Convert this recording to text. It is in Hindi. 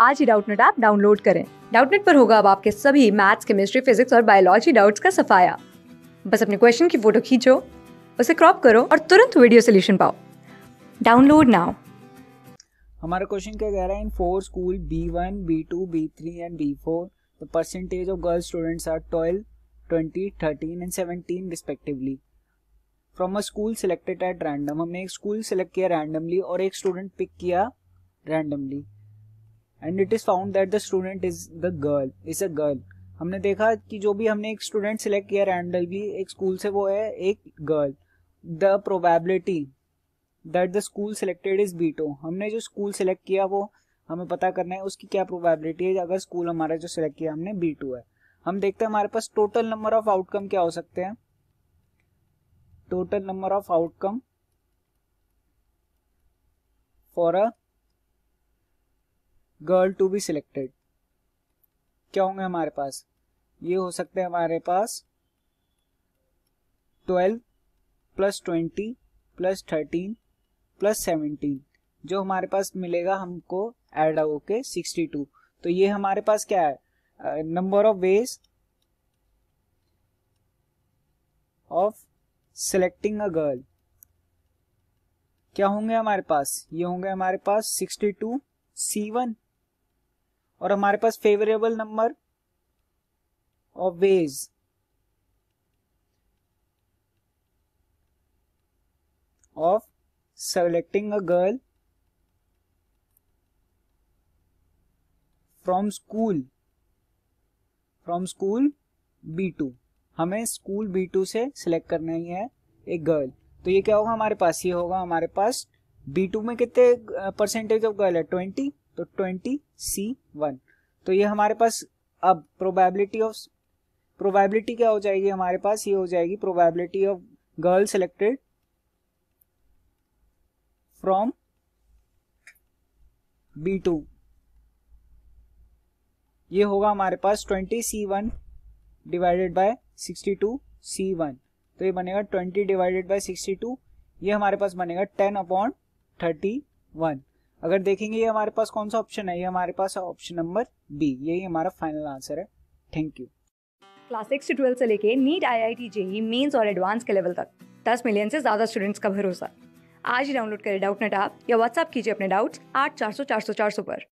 आज ही डाउटनेट ऐप डाउनलोड करें डाउटनेट पर होगा अब आपके सभी मैथ्स केमिस्ट्री फिजिक्स और बायोलॉजी डाउट्स का सफाया बस अपने क्वेश्चन की फोटो खींचो उसे क्रॉप करो और तुरंत वीडियो सोल्यूशन पाओ डाउनलोड नाउ हमारा क्वेश्चन क्या कह रहा है in four school B one B two B three and B four the percentage of girls students are twelve twenty thirteen and seventeen respectively from a school selected at random हमने एक स्कूल सेलेक्ट किया रैंडमली और एक स्टूडेंट पिक किया randomly and it is found that the student is the girl is a girl हमने देखा कि जो भी हमने एक स्टूडेंट सिलेक्ट किया रैंडमली एक स्कूल से वो है एक girl the probability that the school selected is B two हमने जो स्कूल सिलेक्ट किया वो हमें पता करना है उसकी क्या प्रोबेबिलिटी है अगर स्कूल हमारा जो सिलेक्ट किया हमने बी टू है हम देखते हैं हमारे पास टोटल नंबर ऑफ आउटकम क्या हो सकते हैं total number of outcome for a girl to be selected क्या होंगे हमारे पास ये हो सकते हैं हमारे पास twelve plus twenty plus thirteen plus seventeen जो हमारे पास मिलेगा हमको एड होके सिक्सटी टू तो ये हमारे पास क्या है number of ways of selecting a girl क्या होंगे हमारे पास ये होंगे हमारे पास सिक्सटी टू सी वन और हमारे पास favourable number of ways of selecting a girl from school from school B two हमें स्कूल बी टू से सिलेक्ट करना ही है एक गर्ल तो ये क्या होगा हमारे पास ये होगा हमारे पास बी टू में कितने परसेंटेज ऑफ गर्ल है ट्वेंटी तो ट्वेंटी सी वन तो ये हमारे पास अब प्रोबेबिलिटी ऑफ प्रोबेबिलिटी क्या हो जाएगी हमारे पास ये हो जाएगी probability of girl selected from B two ये होगा हमारे पास twenty C one divided by sixty two C one तो ये बनेगा twenty divided by sixty two ये हमारे पास बनेगा टेन अपॉन थर्टी वन अगर देखेंगे ये हमारे पास कौन सा ऑप्शन है ये हमारे पास ऑप्शन नंबर बी यही हमारा फाइनल आंसर है थैंक यू क्लास सिक्स से ट्वेल्थ से लेके NEET I I T JEE mains और एडवांस के लेवल तक दस मिलियन से ज़्यादा स्टूडेंट्स का भरोसा आज ही डाउनलोड करें डाउट नेट आप या व्हाट्सअप कीजिए अपने डाउट्स आठ चार सौ चार सौ चार सौ पर